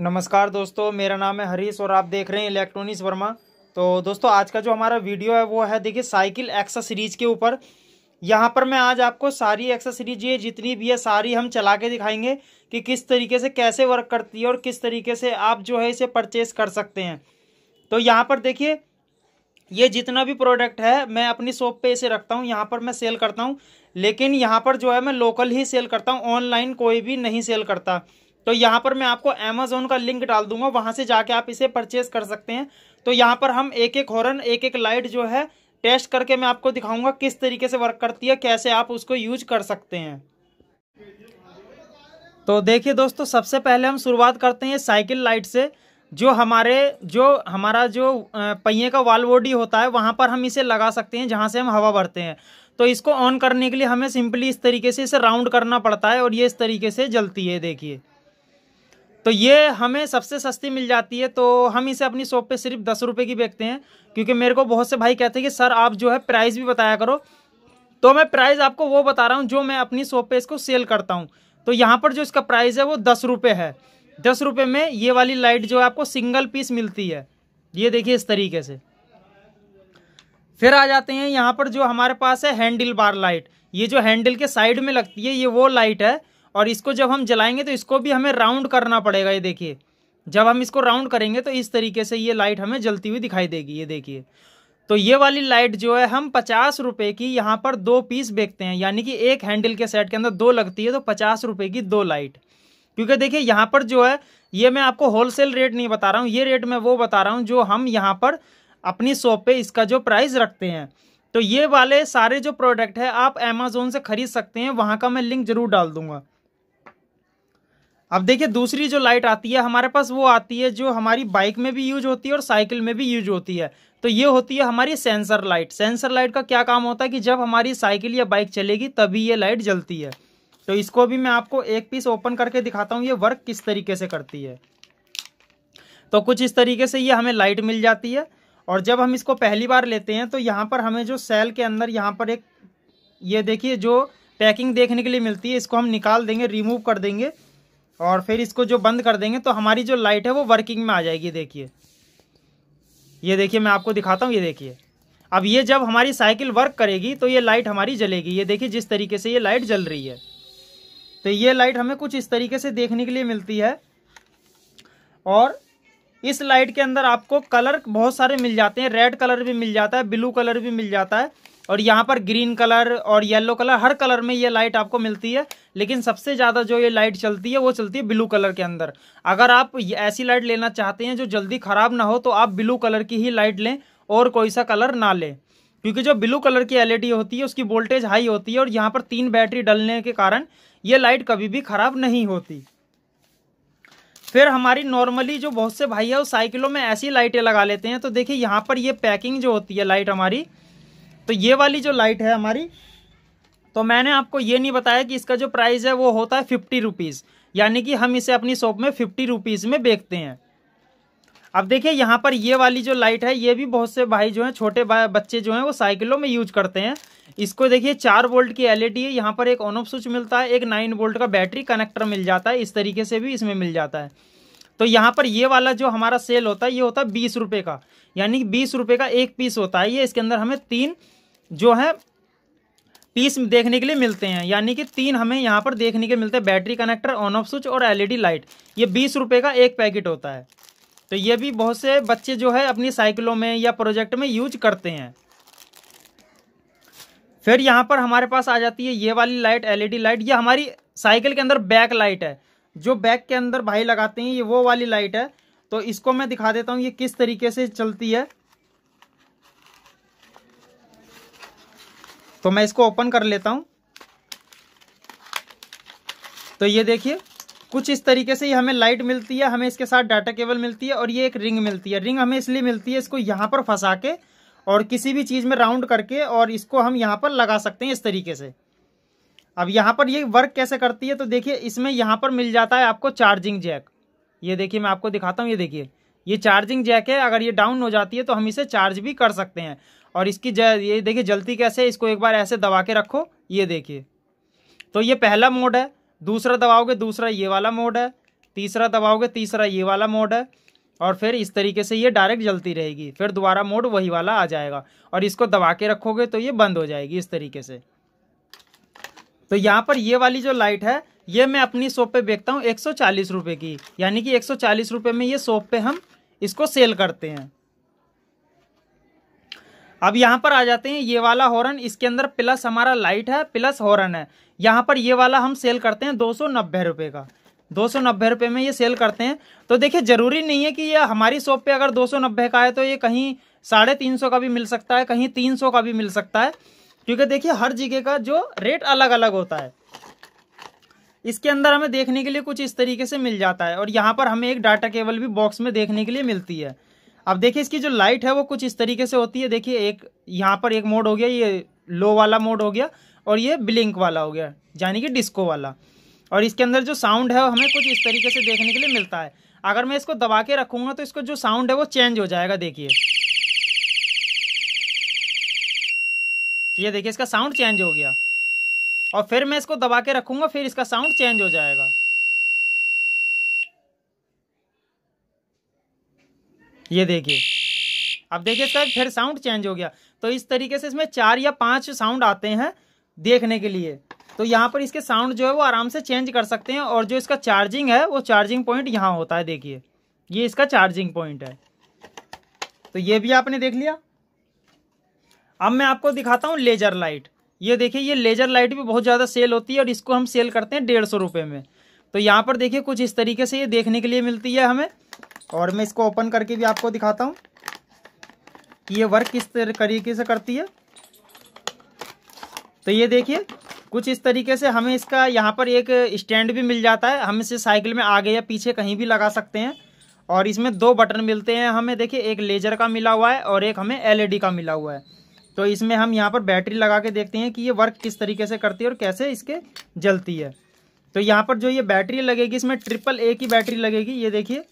नमस्कार दोस्तों मेरा नाम है हरीश और आप देख रहे हैं इलेक्ट्रॉनिक्स वर्मा तो दोस्तों आज का जो हमारा वीडियो है वो है देखिए साइकिल एक्सा सीरीज के ऊपर यहाँ पर मैं आज आपको सारी एक्सा सीरीज ये जितनी भी है सारी हम चला के दिखाएंगे कि किस तरीके से कैसे वर्क करती है और किस तरीके से आप जो है इसे परचेज कर सकते हैं तो यहाँ पर देखिए ये जितना भी प्रोडक्ट है मैं अपनी शॉप पे इसे रखता हूँ यहाँ पर मैं सेल करता हूँ लेकिन यहाँ पर जो है मैं लोकल ही सेल करता हूँ ऑनलाइन कोई भी नहीं सेल करता तो यहाँ पर मैं आपको अमेजोन का लिंक डाल दूंगा वहाँ से जाके आप इसे परचेज कर सकते हैं तो यहाँ पर हम एक एक हॉर्न एक एक लाइट जो है टेस्ट करके मैं आपको दिखाऊंगा किस तरीके से वर्क करती है कैसे आप उसको यूज कर सकते हैं तो देखिए दोस्तों सबसे पहले हम शुरुआत करते हैं साइकिल लाइट से जो हमारे जो हमारा जो पहिए का वाल बॉडी होता है वहाँ पर हम इसे लगा सकते हैं जहाँ से हम हवा भरते हैं तो इसको ऑन करने के लिए हमें सिंपली इस तरीके से इसे राउंड करना पड़ता है और ये इस तरीके से जलती है देखिए तो ये हमें सबसे सस्ती मिल जाती है तो हम इसे अपनी शॉप पे सिर्फ दस रुपये की बेचते हैं क्योंकि मेरे को बहुत से भाई कहते हैं कि सर आप जो है प्राइस भी बताया करो तो मैं प्राइस आपको वो बता रहा हूँ जो मैं अपनी शॉप पे इसको सेल करता हूँ तो यहाँ पर जो इसका प्राइस है वो दस रुपये है दस रुपये में ये वाली लाइट जो है आपको सिंगल पीस मिलती है ये देखिए इस तरीके से फिर आ जाते हैं यहाँ पर जो हमारे पास है हैंडल बार लाइट ये जो हैंडल के साइड में लगती है ये वो लाइट है और इसको जब हम जलाएंगे तो इसको भी हमें राउंड करना पड़ेगा ये देखिए जब हम इसको राउंड करेंगे तो इस तरीके से ये लाइट हमें जलती हुई दिखाई देगी ये देखिए तो ये वाली लाइट जो है हम पचास रुपये की यहाँ पर दो पीस बेचते हैं यानी कि एक हैंडल के सेट के अंदर दो लगती है तो पचास रुपये की दो लाइट क्योंकि देखिए यहाँ पर जो है ये मैं आपको होलसेल रेट नहीं बता रहा हूँ ये रेट मैं वो बता रहा हूँ जो हम यहाँ पर अपनी शॉप पे इसका जो प्राइस रखते हैं तो ये वाले सारे जो प्रोडक्ट है आप अमेजोन से खरीद सकते हैं वहाँ का मैं लिंक ज़रूर डाल दूँगा अब देखिए दूसरी जो लाइट आती है हमारे पास वो आती है जो हमारी बाइक में भी यूज होती है और साइकिल में भी यूज होती है तो ये होती है हमारी सेंसर लाइट सेंसर लाइट का क्या काम होता है कि जब हमारी साइकिल या बाइक चलेगी तभी ये लाइट जलती है तो इसको भी मैं आपको एक पीस ओपन करके दिखाता हूँ ये वर्क किस तरीके से करती है तो कुछ इस तरीके से ये हमें लाइट मिल जाती है और जब हम इसको पहली बार लेते हैं तो यहाँ पर हमें जो सेल के अंदर यहाँ पर एक ये देखिए जो पैकिंग देखने के लिए मिलती है इसको हम निकाल देंगे रिमूव कर देंगे और फिर इसको जो बंद कर देंगे तो हमारी जो लाइट है वो वर्किंग में आ जाएगी देखिए ये देखिए मैं आपको दिखाता हूँ ये देखिए अब ये जब हमारी साइकिल वर्क करेगी तो ये लाइट हमारी जलेगी ये देखिए जिस तरीके से ये लाइट जल रही है तो ये लाइट हमें कुछ इस तरीके से देखने के लिए मिलती है और इस लाइट के अंदर आपको कलर बहुत सारे मिल जाते हैं रेड कलर भी मिल जाता है ब्लू कलर भी मिल जाता है और यहाँ पर ग्रीन कलर और येलो कलर हर कलर में ये लाइट आपको मिलती है लेकिन सबसे ज़्यादा जो ये लाइट चलती है वो चलती है ब्लू कलर के अंदर अगर आप ऐसी लाइट लेना चाहते हैं जो जल्दी ख़राब ना हो तो आप ब्लू कलर की ही लाइट लें और कोई सा कलर ना लें क्योंकि जो ब्लू कलर की एल होती है उसकी वोल्टेज हाई होती है और यहाँ पर तीन बैटरी डलने के कारण ये लाइट कभी भी ख़राब नहीं होती फिर हमारी नॉर्मली जो बहुत से भाई है वो साइकिलों में ऐसी लाइटें लगा लेते हैं तो देखिए यहाँ पर ये पैकिंग जो होती है लाइट हमारी तो ये वाली जो लाइट है हमारी तो मैंने आपको ये नहीं बताया कि इसका जो प्राइस है वो होता है फिफ्टी रुपीज़ यानी कि हम इसे अपनी शॉप में फिफ्टी रुपीज़ में बेचते हैं अब देखिए यहाँ पर ये वाली जो लाइट है ये भी बहुत से भाई जो हैं छोटे बच्चे जो हैं वो साइकिलों में यूज करते हैं इसको देखिए चार वोल्ट की एलईडी e है यहाँ पर एक ऑन ऑफ स्विच मिलता है एक नाइन वोल्ट का बैटरी कनेक्टर मिल जाता है इस तरीके से भी इसमें मिल जाता है तो यहाँ पर ये वाला जो हमारा सेल होता है ये होता है बीस का यानी बीस का एक पीस होता है ये इसके अंदर हमें तीन जो है पीस देखने के लिए मिलते हैं यानी कि तीन हमें यहाँ पर देखने के मिलते हैं battery connector on off switch और एलईडी लाइट e ये बीस रुपये का एक पैकेट होता है तो ये भी बहुत से बच्चे जो है अपनी साइकिलों में या प्रोजेक्ट में यूज करते हैं फिर यहाँ पर हमारे पास आ जाती है ये वाली लाइट एलईडी लाइट ये हमारी साइकिल के अंदर बैक लाइट है जो बैक के अंदर भाई लगाते हैं ये वो वाली लाइट है तो इसको मैं दिखा देता हूँ ये किस तरीके से चलती है तो मैं इसको ओपन कर लेता हूँ तो ये देखिए कुछ इस तरीके से ये हमें लाइट मिलती है हमें इसके साथ डाटा केबल मिलती है और ये एक रिंग मिलती है रिंग हमें इसलिए मिलती है इसको यहाँ पर फंसा के और किसी भी चीज़ में राउंड करके और इसको हम यहाँ पर लगा सकते हैं इस तरीके से अब यहाँ पर ये वर्क कैसे करती है तो देखिए इसमें यहाँ पर मिल जाता है आपको चार्जिंग जैक ये देखिए मैं आपको दिखाता हूँ ये देखिए ये चार्जिंग जैक है अगर ये डाउन हो जाती है तो हम इसे चार्ज भी कर सकते हैं और इसकी ज ये देखिए जलती कैसे इसको एक बार ऐसे दबा के रखो ये देखिए तो ये पहला मोड है दूसरा दबाओगे दूसरा ये वाला मोड है तीसरा दबाओगे तीसरा ये वाला मोड है और फिर इस तरीके से ये डायरेक्ट जलती रहेगी फिर दोबारा मोड वही वाला आ जाएगा और इसको दबा के रखोगे तो ये बंद हो जाएगी इस तरीके से तो यहाँ पर ये वाली जो लाइट है ये मैं अपनी शॉप पे बेचता हूँ एक सौ की यानी कि एक सौ में ये शॉप पे हम इसको सेल करते हैं अब यहाँ पर आ जाते हैं ये वाला हॉर्न इसके अंदर प्लस हमारा लाइट है प्लस हॉर्न है यहाँ पर ये वाला हम सेल करते हैं दो सौ नब्बे रुपये का दो सौ नब्बे रुपये में ये सेल करते हैं तो देखिए ज़रूरी नहीं है कि ये हमारी शॉप पे अगर दो सौ नब्बे का है तो ये कहीं साढ़े तीन सौ का भी मिल सकता है कहीं तीन सौ का भी मिल सकता है क्योंकि देखिए हर जगह का जो रेट अलग अलग होता है इसके अंदर हमें देखने के लिए कुछ इस तरीके से मिल जाता है और यहाँ पर हमें एक डाटा केबल भी बॉक्स में देखने के लिए मिलती है अब देखिए इसकी जो लाइट है वो कुछ इस तरीके से होती है देखिए एक यहाँ पर एक मोड हो गया ये लो वाला मोड हो गया और ये ब्लिंक वाला हो गया यानी कि डिस्को वाला और इसके अंदर जो साउंड है वो हमें कुछ इस तरीके से देखने के लिए मिलता है अगर मैं इसको दबा के रखूँगा तो इसको जो साउंड है वो चेंज हो जाएगा देखिए ये देखिए इसका साउंड चेंज हो गया और फिर मैं इसको दबा के रखूँगा फिर इसका साउंड चेंज हो जाएगा ये देखिए अब देखिए सर फिर साउंड चेंज हो गया तो इस तरीके से इसमें चार या पांच साउंड आते हैं देखने के लिए तो यहाँ पर इसके साउंड जो है वो आराम से चेंज कर सकते हैं और जो इसका चार्जिंग है वो चार्जिंग पॉइंट यहाँ होता है देखिए ये इसका चार्जिंग पॉइंट है तो ये भी आपने देख लिया अब मैं आपको दिखाता हूँ लेजर लाइट ये देखिए ये लेजर लाइट भी बहुत ज़्यादा सेल होती है और इसको हम सेल करते हैं डेढ़ सौ रुपये में तो यहाँ पर देखिए कुछ इस तरीके से ये देखने के लिए मिलती है हमें और मैं इसको ओपन करके भी आपको दिखाता हूँ कि ये वर्क किस तरीके से करती है तो ये देखिए कुछ इस तरीके से हमें इसका यहाँ पर एक स्टैंड भी मिल जाता है हम इसे साइकिल में आगे या पीछे कहीं भी लगा सकते हैं और इसमें दो बटन मिलते हैं हमें देखिए एक लेजर का मिला हुआ है और एक हमें एलईडी e का मिला हुआ है तो इसमें हम यहाँ पर बैटरी लगा के देखते हैं कि ये वर्क किस तरीके से करती है और कैसे इसके जलती है तो यहाँ पर जो ये बैटरी लगेगी इसमें ट्रिपल ए की बैटरी लगेगी ये देखिए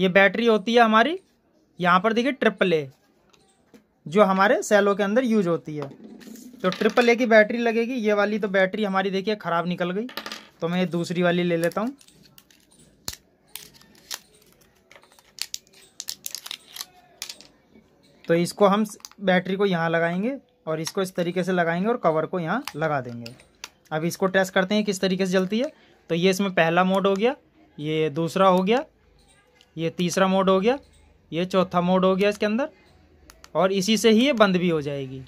ये बैटरी होती है हमारी यहाँ पर देखिए ट्रिपल ए जो हमारे सेलों के अंदर यूज होती है तो ट्रिपल ए की बैटरी लगेगी ये वाली तो बैटरी हमारी देखिए ख़राब निकल गई तो मैं ये दूसरी वाली ले लेता हूँ तो इसको हम बैटरी को यहाँ लगाएंगे और इसको इस तरीके से लगाएंगे और कवर को यहाँ लगा देंगे अब इसको टेस्ट करते हैं किस तरीके से जलती है तो ये इसमें पहला मोड हो गया ये दूसरा हो गया ये तीसरा मोड हो गया ये चौथा मोड हो गया इसके अंदर और इसी से ही ये बंद भी हो जाएगी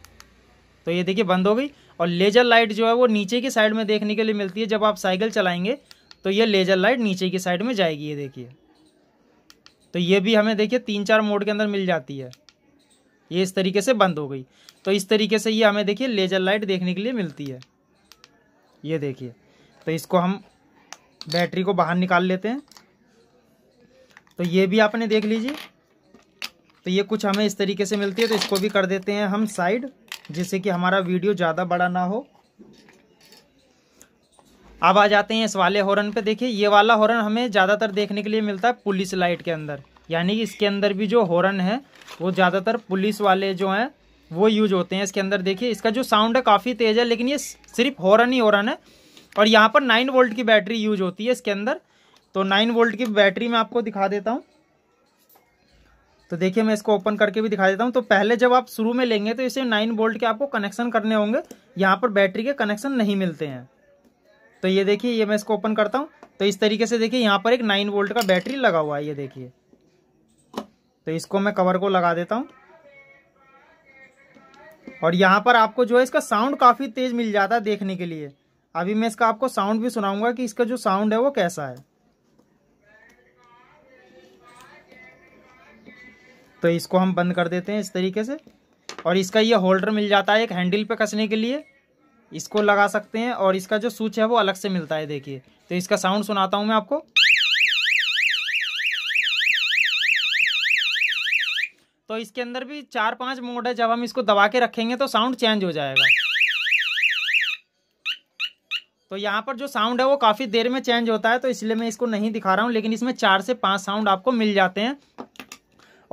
तो ये देखिए बंद हो गई और लेज़र लाइट जो है वो नीचे की साइड में देखने के लिए मिलती है जब आप साइकिल चलाएंगे तो ये लेज़र लाइट नीचे की साइड में जाएगी ये देखिए तो ये भी हमें देखिए तीन चार मोड के अंदर मिल जाती है ये इस तरीके से बंद हो गई तो इस तरीके से ये हमें देखिए लेज़र लाइट देखने के लिए मिलती है ये देखिए तो इसको हम बैटरी को बाहर निकाल लेते हैं तो ये भी आपने देख लीजिए तो ये कुछ हमें इस तरीके से मिलती है तो इसको भी कर देते हैं हम साइड जिससे कि हमारा वीडियो ज़्यादा बड़ा ना हो अब आ जाते हैं इस वाले हॉर्न पे देखिए ये वाला हॉर्न हमें ज़्यादातर देखने के लिए मिलता है पुलिस लाइट के अंदर यानी कि इसके अंदर भी जो हॉर्न है वो ज़्यादातर पुलिस वाले जो हैं वो यूज होते हैं इसके अंदर देखिए इसका जो साउंड है काफ़ी तेज़ है लेकिन ये सिर्फ हॉर्न ही हॉर्न है और यहाँ पर नाइन वोल्ट की बैटरी यूज होती है इसके अंदर तो नाइन वोल्ट की बैटरी मैं आपको दिखा देता हूँ तो देखिए मैं इसको ओपन करके भी दिखा देता हूँ तो पहले जब आप शुरू में लेंगे तो इसे नाइन वोल्ट के आपको कनेक्शन करने होंगे यहाँ पर बैटरी के कनेक्शन नहीं मिलते हैं तो ये देखिए ये मैं इसको ओपन करता हूँ तो इस तरीके से देखिए यहाँ पर एक नाइन वोल्ट का बैटरी लगा हुआ है ये देखिए तो इसको मैं कवर को लगा देता हूँ और यहाँ पर आपको जो है इसका साउंड काफ़ी तेज़ मिल जाता है देखने के लिए अभी मैं इसका आपको साउंड भी सुनाऊंगा कि इसका जो साउंड है वो कैसा है तो इसको हम बंद कर देते हैं इस तरीके से और इसका ये होल्डर मिल जाता है एक हैंडल पे कसने के लिए इसको लगा सकते हैं और इसका जो स्विच है वो अलग से मिलता है देखिए तो इसका साउंड सुनाता हूँ मैं आपको तो इसके अंदर भी चार पांच मोड है जब हम इसको दबा के रखेंगे तो साउंड चेंज हो जाएगा तो यहाँ पर जो साउंड है वो काफ़ी देर में चेंज होता है तो इसलिए मैं इसको नहीं दिखा रहा हूँ लेकिन इसमें चार से पाँच साउंड आपको मिल जाते हैं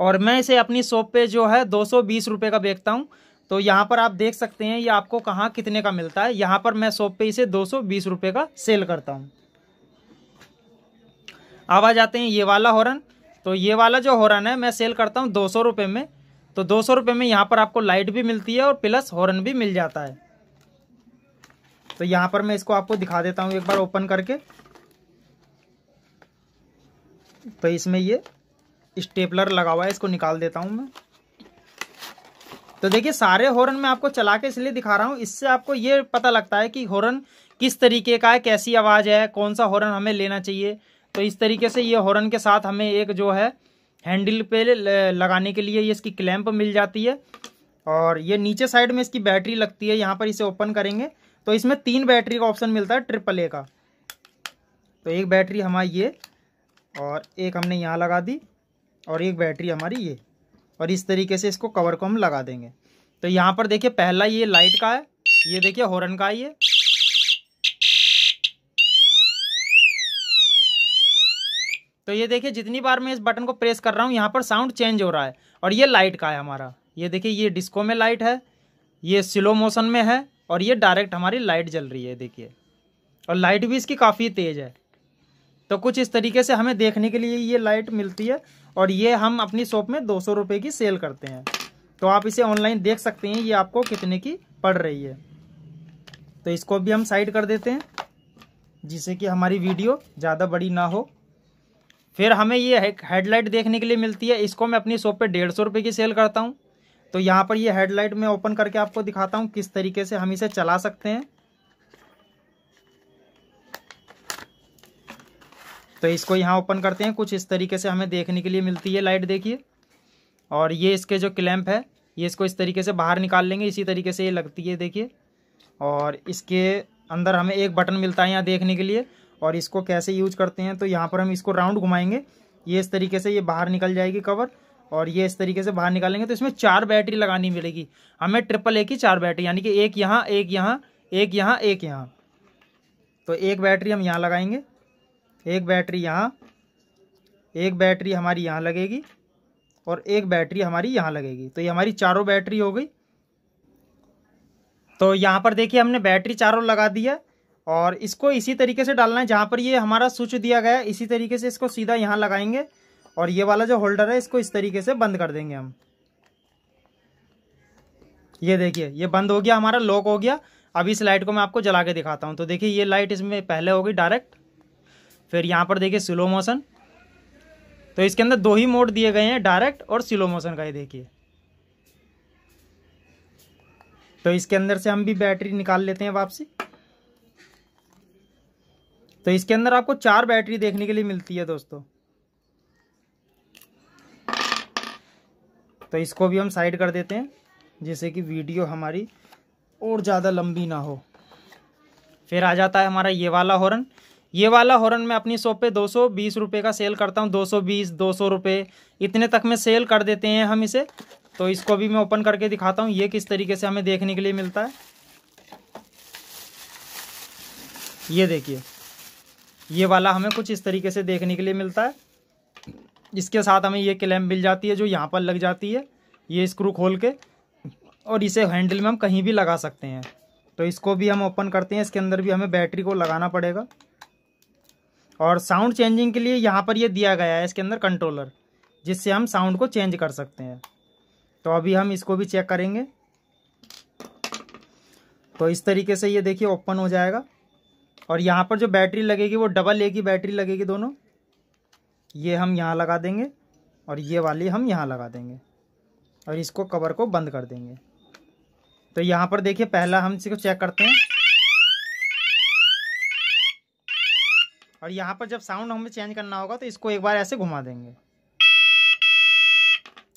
और मैं इसे अपनी शॉप पे जो है दो सौ का बेचता हूँ तो यहाँ पर आप देख सकते हैं ये आपको कहाँ कितने का मिलता है यहाँ पर मैं शॉप पे इसे दो सौ का सेल करता हूँ अब आ जाते हैं ये वाला हॉर्न तो ये वाला जो हॉर्न है मैं सेल करता हूँ दो सौ में तो दो सौ में यहाँ पर आपको लाइट भी मिलती है और प्लस हॉर्न भी मिल जाता है तो यहाँ पर मैं इसको आपको दिखा देता हूँ एक बार ओपन करके तो इसमें ये स्टेपलर लगा हुआ है इसको निकाल देता हूँ मैं तो देखिए सारे हॉर्न में आपको चला के इसलिए दिखा रहा हूँ इससे आपको ये पता लगता है कि हॉर्न किस तरीके का है कैसी आवाज़ है कौन सा हॉर्न हमें लेना चाहिए तो इस तरीके से ये हॉर्न के साथ हमें एक जो है हैंडल पे लगाने के लिए ये इसकी क्लैंप मिल जाती है और ये नीचे साइड में इसकी बैटरी लगती है यहाँ पर इसे ओपन करेंगे तो इसमें तीन बैटरी का ऑप्शन मिलता है ट्रिपल ए का तो एक बैटरी हमारी ये और एक हमने यहाँ लगा दी और एक बैटरी हमारी ये और इस तरीके से इसको कवर को हम लगा देंगे तो यहाँ पर देखिए पहला ये लाइट का है ये देखिए हॉर्न का है ये तो ये देखिए जितनी बार मैं इस बटन को प्रेस कर रहा हूँ यहाँ पर साउंड चेंज हो रहा है और ये लाइट का है हमारा ये देखिए ये डिस्को में लाइट है ये स्लो मोशन में है और ये डायरेक्ट हमारी लाइट जल रही है देखिए और लाइट भी इसकी काफ़ी तेज़ है तो कुछ इस तरीके से हमें देखने के लिए ये लाइट मिलती है और ये हम अपनी शॉप में दो सौ रुपये की सेल करते हैं तो आप इसे ऑनलाइन देख सकते हैं ये आपको कितने की पड़ रही है तो इसको भी हम साइड कर देते हैं जिससे कि हमारी वीडियो ज़्यादा बड़ी ना हो फिर हमें ये हेडलाइट देखने के लिए मिलती है इसको मैं अपनी शॉप पे डेढ़ सौ रुपये की सेल करता हूँ तो यहाँ पर ये हेडलाइट मैं ओपन करके आपको दिखाता हूँ किस तरीके से हम इसे चला सकते हैं तो इसको यहाँ ओपन करते हैं कुछ इस तरीके से हमें देखने के लिए मिलती है लाइट देखिए और ये इसके जो क्लैम्प है ये इसको इस तरीके से बाहर निकाल लेंगे इसी तरीके से ये लगती है देखिए और इसके अंदर हमें एक बटन मिलता है यहाँ देखने के लिए और इसको कैसे यूज करते हैं तो यहाँ पर हम इसको राउंड घुमाएंगे ये इस तरीके से ये बाहर निकल जाएगी कवर और ये इस तरीके से बाहर निकालेंगे तो इसमें चार बैटरी लगानी मिलेगी हमें ट्रिपल ए की चार बैटरी यानी कि एक यहाँ एक यहाँ एक यहाँ एक यहाँ तो एक बैटरी हम यहाँ लगाएंगे एक बैटरी यहाँ एक बैटरी हमारी यहाँ लगेगी और एक बैटरी हमारी यहाँ लगेगी तो ये हमारी चारों बैटरी हो गई तो यहाँ पर देखिए हमने बैटरी चारों लगा दिया और इसको इसी तरीके से डालना है जहाँ पर ये हमारा स्विच दिया गया इसी तरीके से इसको सीधा यहाँ लगाएंगे और ये वाला जो होल्डर है इसको इस तरीके से बंद कर देंगे हम ये देखिए ये बंद हो गया हमारा लॉक हो गया अब इस लाइट को मैं आपको जला के दिखाता हूँ तो देखिए ये लाइट इसमें पहले होगी डायरेक्ट फिर यहाँ पर देखिए स्लो मोशन तो इसके अंदर दो ही मोड दिए गए हैं डायरेक्ट और स्लो मोशन का ये देखिए तो इसके अंदर से हम भी बैटरी निकाल लेते हैं वापसी तो इसके अंदर आपको चार बैटरी देखने के लिए मिलती है दोस्तों तो इसको भी हम साइड कर देते हैं जैसे कि वीडियो हमारी और ज़्यादा लंबी ना हो फिर आ जाता है हमारा ये वाला हॉर्न ये वाला हॉर्न मैं अपनी शॉप पे दो सौ बीस रुपये का सेल करता हूँ दो सौ बीस दो सौ रुपये इतने तक में सेल कर देते हैं हम इसे तो इसको भी मैं ओपन करके दिखाता हूँ ये किस तरीके से हमें देखने के लिए मिलता है ये देखिए ये वाला हमें कुछ इस तरीके से देखने के लिए मिलता है इसके साथ हमें ये क्लैम्प मिल जाती है जो यहाँ पर लग जाती है ये स्क्रू खोल के और इसे हैंडल में हम कहीं भी लगा सकते हैं तो इसको भी हम ओपन करते हैं इसके अंदर भी हमें बैटरी को लगाना पड़ेगा और साउंड चेंजिंग के लिए यहाँ पर ये दिया गया है इसके अंदर कंट्रोलर जिससे हम साउंड को चेंज कर सकते हैं तो अभी हम इसको भी चेक करेंगे तो इस तरीके से ये देखिए ओपन हो जाएगा और यहाँ पर जो बैटरी लगेगी वो डबल ए की बैटरी लगेगी दोनों ये हम यहाँ लगा देंगे और ये वाली हम यहाँ लगा देंगे और इसको कवर को बंद कर देंगे तो यहाँ पर देखिए पहला हम इसको चेक करते हैं और यहाँ पर जब साउंड हमें चेंज करना होगा तो इसको एक बार ऐसे घुमा देंगे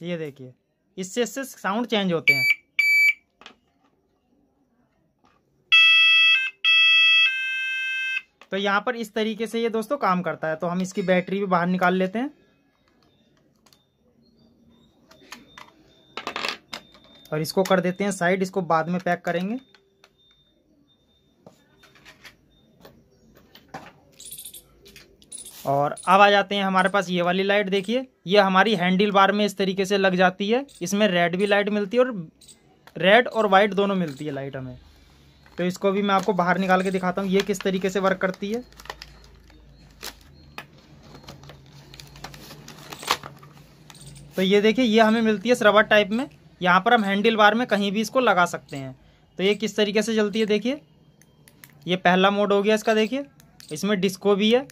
ये देखिए इससे इससे साउंड चेंज होते हैं तो यहाँ पर इस तरीके से ये दोस्तों काम करता है तो हम इसकी बैटरी भी बाहर निकाल लेते हैं और इसको कर देते हैं साइड इसको बाद में पैक करेंगे और अब आ जाते हैं हमारे पास ये वाली लाइट देखिए ये हमारी हैंडल बार में इस तरीके से लग जाती है इसमें रेड भी लाइट मिलती है और रेड और वाइट दोनों मिलती है लाइट हमें तो इसको भी मैं आपको बाहर निकाल के दिखाता हूँ ये किस तरीके से वर्क करती है तो ये देखिए ये हमें मिलती है रबर टाइप में यहाँ पर हम हैंडल बार में कहीं भी इसको लगा सकते हैं तो ये किस तरीके से चलती है देखिए ये पहला मोड हो गया इसका देखिए इसमें डिस्को भी है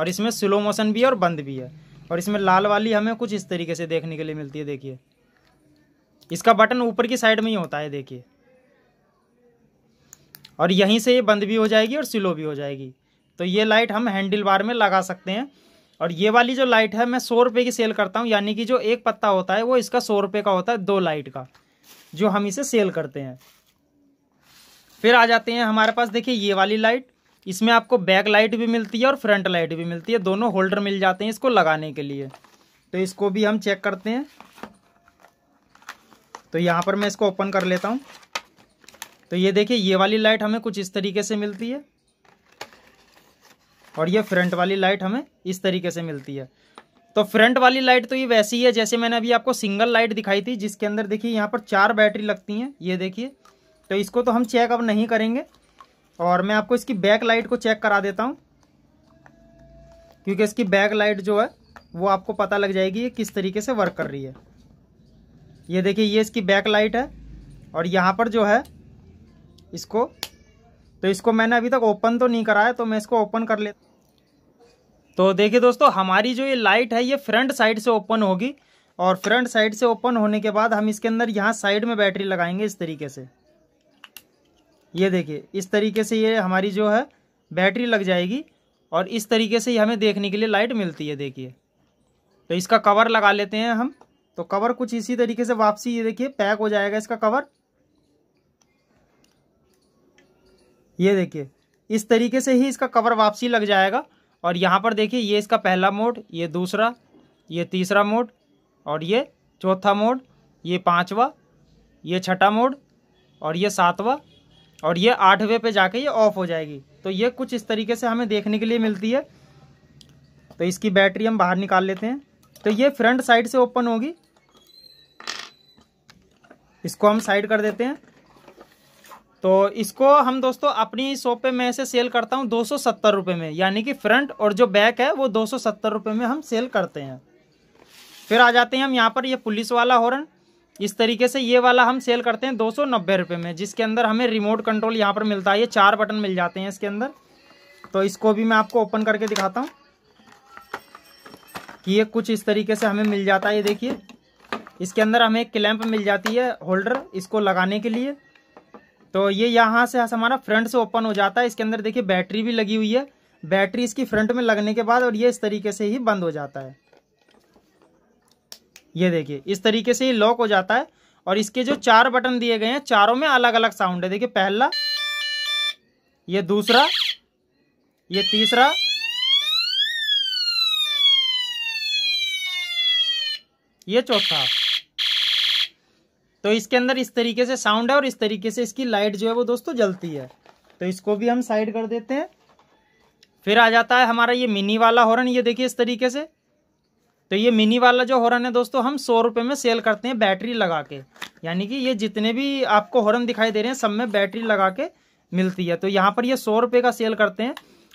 और इसमें स्लो मोशन भी है और बंद भी है और इसमें लाल वाली हमें कुछ इस तरीके से देखने के लिए मिलती है देखिए इसका बटन ऊपर की साइड में ही होता है देखिए और यहीं से ये बंद भी हो जाएगी और स्लो भी हो जाएगी तो ये लाइट हम हैंडल बार में लगा सकते हैं और ये वाली जो लाइट है मैं सौ रुपये की सेल करता हूँ यानी कि जो एक पत्ता होता है वो इसका सौ रुपये का होता है दो लाइट का जो हम इसे सेल करते हैं फिर आ जाते हैं हमारे पास देखिए ये वाली लाइट इसमें आपको बैक लाइट भी मिलती है और फ्रंट लाइट भी मिलती है दोनों होल्डर मिल जाते हैं इसको लगाने के लिए तो इसको भी हम चेक करते हैं तो यहाँ पर मैं इसको ओपन कर लेता हूँ तो ये देखिए ये वाली लाइट हमें कुछ इस तरीके से मिलती है और ये फ्रंट वाली लाइट हमें इस तरीके से मिलती है तो फ्रंट वाली लाइट तो ये वैसी ही है जैसे मैंने अभी आपको सिंगल लाइट दिखाई थी जिसके अंदर देखिए यहाँ पर चार बैटरी लगती हैं ये देखिए तो इसको तो हम चेक अब नहीं करेंगे और मैं आपको इसकी बैक लाइट को चेक करा देता हूँ क्योंकि इसकी बैक लाइट जो है वो आपको पता लग जाएगी ये किस तरीके से वर्क कर रही है ये देखिए ये इसकी बैक लाइट है और यहाँ पर जो है इसको तो इसको मैंने अभी तक ओपन तो नहीं कराया तो मैं इसको ओपन कर लेता तो देखिए दोस्तों हमारी जो ये लाइट है ये फ्रंट साइड से ओपन होगी और फ्रंट साइड से ओपन होने के बाद हम इसके अंदर यहाँ साइड में बैटरी लगाएंगे इस तरीके से ये देखिए इस तरीके से ये हमारी जो है बैटरी लग जाएगी और इस तरीके से ही हमें देखने के लिए लाइट मिलती है देखिए तो इसका कवर लगा लेते हैं हम तो कवर कुछ इसी तरीके से वापसी ये देखिए पैक हो जाएगा इसका कवर ये देखिए इस तरीके से ही इसका कवर वापसी लग जाएगा और यहाँ पर देखिए ये इसका पहला मोड ये दूसरा ये तीसरा मोड और ये चौथा मोड ये पाँचवा ये छठा मोड और ये सातवा और ये आठवें पे जाके ये ऑफ हो जाएगी तो ये कुछ इस तरीके से हमें देखने के लिए मिलती है तो इसकी बैटरी हम बाहर निकाल लेते हैं तो ये फ्रंट साइड से ओपन होगी इसको हम साइड कर देते हैं तो इसको हम दोस्तों अपनी शॉप पे मैं इसे सेल करता हूँ दो सौ में यानी कि फ्रंट और जो बैक है वो दो सौ में हम सेल करते हैं फिर आ जाते हैं हम यहाँ पर ये पुलिस वाला हॉर्न इस तरीके से ये वाला हम सेल करते हैं दो सौ में जिसके अंदर हमें रिमोट कंट्रोल यहाँ पर मिलता है ये चार बटन मिल जाते हैं इसके अंदर तो इसको भी मैं आपको ओपन करके दिखाता हूँ कि ये कुछ इस तरीके से हमें मिल जाता है ये देखिए इसके अंदर हमें क्लैंप मिल जाती है होल्डर इसको लगाने के लिए तो ये यहाँ से हमारा फ्रंट से ओपन हो जाता है इसके अंदर देखिए बैटरी भी लगी हुई है बैटरी इसकी फ्रंट में लगने के बाद और ये इस तरीके से ही बंद हो जाता है ये देखिए इस तरीके से ये लॉक हो जाता है और इसके जो चार बटन दिए गए हैं चारों में अलग अलग साउंड है देखिए पहला ये दूसरा ये तीसरा ये चौथा तो इसके अंदर इस तरीके से साउंड है और इस तरीके से इसकी लाइट जो है वो दोस्तों जलती है तो इसको भी हम साइड कर देते हैं फिर आ जाता है हमारा ये मिनी वाला हॉर्न ये देखिए इस तरीके से तो ये मिनी वाला जो हॉर्न है दोस्तों हम सौ रुपये में सेल करते हैं बैटरी लगा के यानी कि ये जितने भी आपको हॉर्न दिखाई दे रहे हैं सब में बैटरी लगा के मिलती है तो यहाँ पर ये सौ रुपये का सेल करते हैं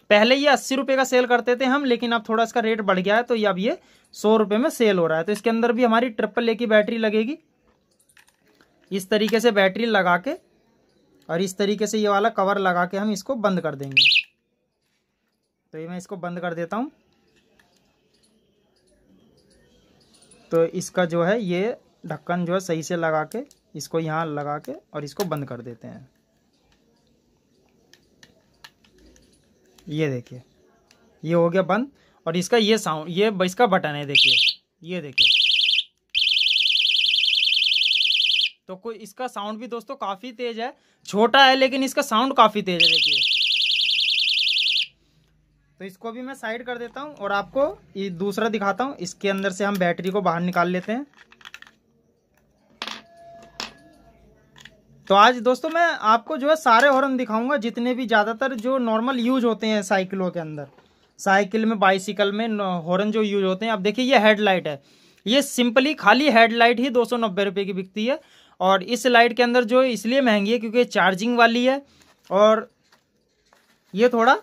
पहले ये अस्सी रुपये का सेल करते थे हम लेकिन अब थोड़ा इसका रेट बढ़ गया है तो ये अब ये सौ रुपये में सेल हो रहा है तो इसके अंदर भी हमारी ट्रिपल ए की बैटरी लगेगी इस तरीके से बैटरी लगा के और इस तरीके से ये वाला कवर लगा के हम इसको बंद कर देंगे तो ये मैं इसको बंद कर देता हूँ तो इसका जो है ये ढक्कन जो है सही से लगा के इसको यहाँ लगा के और इसको बंद कर देते हैं ये देखिए ये हो गया बंद और इसका ये साउंड ये इसका बटन है देखिए ये देखिए तो कोई इसका साउंड भी दोस्तों काफ़ी तेज़ है छोटा है लेकिन इसका साउंड काफ़ी तेज़ है देखिए तो इसको भी मैं साइड कर देता हूँ और आपको ये दूसरा दिखाता हूँ इसके अंदर से हम बैटरी को बाहर निकाल लेते हैं तो आज दोस्तों मैं आपको जो है सारे हॉर्न दिखाऊंगा जितने भी ज़्यादातर जो नॉर्मल यूज होते हैं साइकिलों के अंदर साइकिल में बाइसिकल में हॉर्न जो यूज होते हैं आप देखिए ये हेडलाइट है ये सिंपली खाली हेडलाइट ही दो सौ नब्बे की बिकती है और इस लाइट के अंदर जो इसलिए महंगी है क्योंकि चार्जिंग वाली है और ये थोड़ा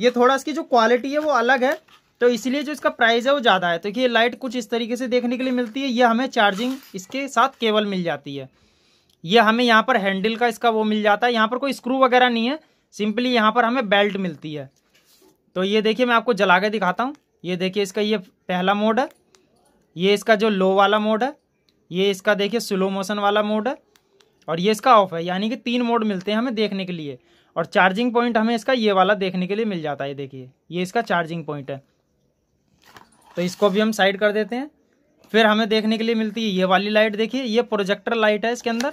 ये थोड़ा इसकी जो क्वालिटी है वो अलग है तो इसलिए जो इसका प्राइस है वो ज़्यादा है तो ये लाइट कुछ इस तरीके से देखने के लिए मिलती है ये हमें चार्जिंग इसके साथ केबल मिल जाती है ये हमें यहाँ पर हैंडल का इसका वो मिल जाता है यहाँ पर कोई स्क्रू वगैरह नहीं है सिंपली यहाँ पर हमें बेल्ट मिलती है तो ये देखिए मैं आपको जला के दिखाता हूँ ये देखिए इसका ये पहला मोड है ये इसका जो लो वाला मोड है ये इसका देखिए स्लो मोशन वाला मोड है और ये इसका ऑफ है यानी कि तीन मोड मिलते हैं हमें देखने के लिए और चार्जिंग पॉइंट हमें इसका ये वाला देखने के लिए मिल जाता है देखिए ये इसका चार्जिंग पॉइंट है तो इसको भी हम साइड कर देते हैं फिर हमें देखने के लिए मिलती है ये वाली लाइट देखिए ये प्रोजेक्टर लाइट है इसके अंदर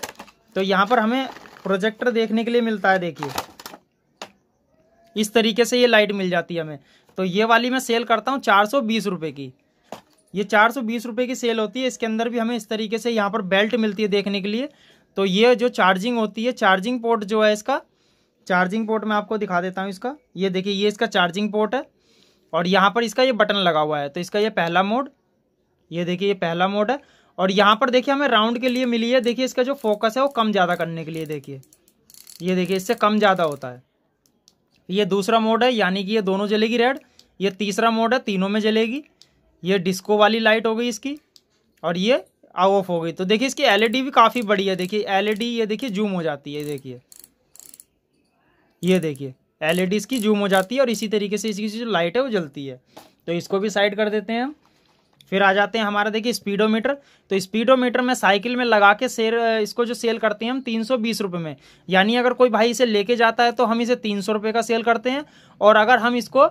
तो यहाँ पर हमें प्रोजेक्टर देखने के लिए मिलता है देखिए इस तरीके से ये लाइट मिल जाती है हमें तो ये वाली मैं सेल करता हूँ चार सौ बीस रुपये की ये चार सौ बीस रुपये की सेल होती है इसके अंदर भी हमें इस तरीके से यहाँ पर बेल्ट मिलती है देखने के लिए तो ये जो चार्जिंग होती है चार्जिंग पोर्ट जो है इसका चार्जिंग पोर्ट मैं आपको दिखा देता हूँ इसका ये देखिए ये इसका चार्जिंग पोर्ट है और यहाँ पर इसका ये बटन लगा हुआ है तो इसका ये पहला मोड ये देखिए ये पहला मोड है और यहाँ पर देखिए हमें राउंड के लिए मिली है देखिए इसका जो फोकस है वो कम ज़्यादा करने के लिए देखिए ये देखिए इससे कम ज़्यादा होता है ये दूसरा मोड है यानी कि ये दोनों जलेगी रेड ये तीसरा मोड है तीनों में जलेगी ये डिस्को वाली लाइट हो गई इसकी और ये ऑफ हो गई तो देखिए इसकी एलईडी भी काफ़ी बड़ी है देखिए एलईडी ये देखिए जूम हो जाती है देखिए ये देखिए एल की जूम हो जाती है और इसी तरीके से इसकी जो लाइट है वो जलती है तो इसको भी साइड कर देते हैं हम फिर आ जाते हैं हमारा देखिए स्पीडोमीटर तो स्पीडोमीटर में साइकिल में लगा के सेल इसको जो सेल करते हैं हम तीन सौ बीस में यानी अगर कोई भाई इसे लेके जाता है तो हम इसे तीन सौ का सेल करते हैं और अगर हम इसको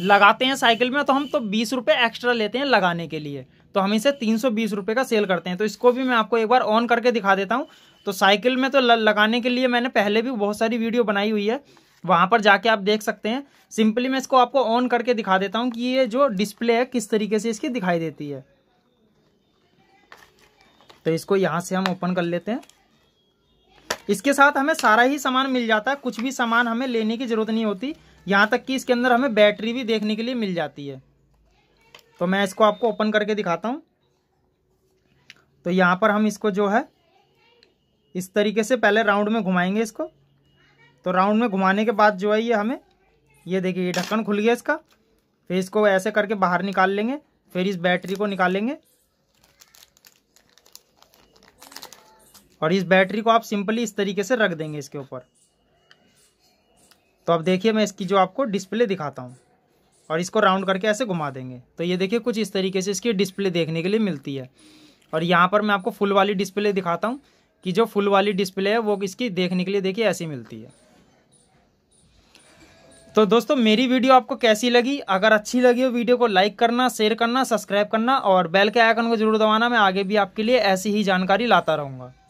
लगाते हैं साइकिल में तो हम तो बीस रुपये एक्स्ट्रा लेते हैं लगाने के लिए तो हम इसे तीन सौ बीस का सेल करते हैं तो इसको भी मैं आपको एक बार ऑन करके दिखा देता हूँ तो साइकिल में तो लगाने के लिए मैंने पहले भी बहुत सारी वीडियो बनाई हुई है वहाँ पर जाके आप देख सकते हैं सिंपली मैं इसको आपको ऑन करके दिखा देता हूँ कि ये जो डिस्प्ले है किस तरीके से इसकी दिखाई देती है तो इसको यहाँ से हम ओपन कर लेते हैं इसके साथ हमें सारा ही सामान मिल जाता है कुछ भी सामान हमें लेने की ज़रूरत नहीं होती यहाँ तक कि इसके अंदर हमें बैटरी भी देखने के लिए मिल जाती है तो मैं इसको आपको ओपन करके दिखाता हूँ तो यहाँ पर हम इसको जो है इस तरीके से पहले राउंड में घुमाएंगे इसको तो राउंड में घुमाने के बाद जो है ये हमें ये देखिए ये ढक्कन खुल गया इसका फिर इसको ऐसे करके बाहर निकाल लेंगे फिर इस बैटरी को निकालेंगे और इस बैटरी को आप सिंपली इस तरीके से रख देंगे इसके ऊपर तो अब देखिए मैं इसकी जो आपको डिस्प्ले दिखाता हूँ और इसको राउंड करके ऐसे घुमा देंगे तो ये देखिए कुछ इस तरीके से इसकी डिस्प्ले देखने के लिए मिलती है और यहाँ पर मैं आपको फुल वाली डिस्प्ले दिखाता हूँ कि जो फुल वाली डिस्प्ले है वो इसकी देखने के लिए देखिए ऐसी मिलती है तो दोस्तों मेरी वीडियो आपको कैसी लगी अगर अच्छी लगी हो वीडियो को लाइक करना शेयर करना सब्सक्राइब करना और बेल के आइकन को जरूर दबाना मैं आगे भी आपके लिए ऐसी ही जानकारी लाता रहूँगा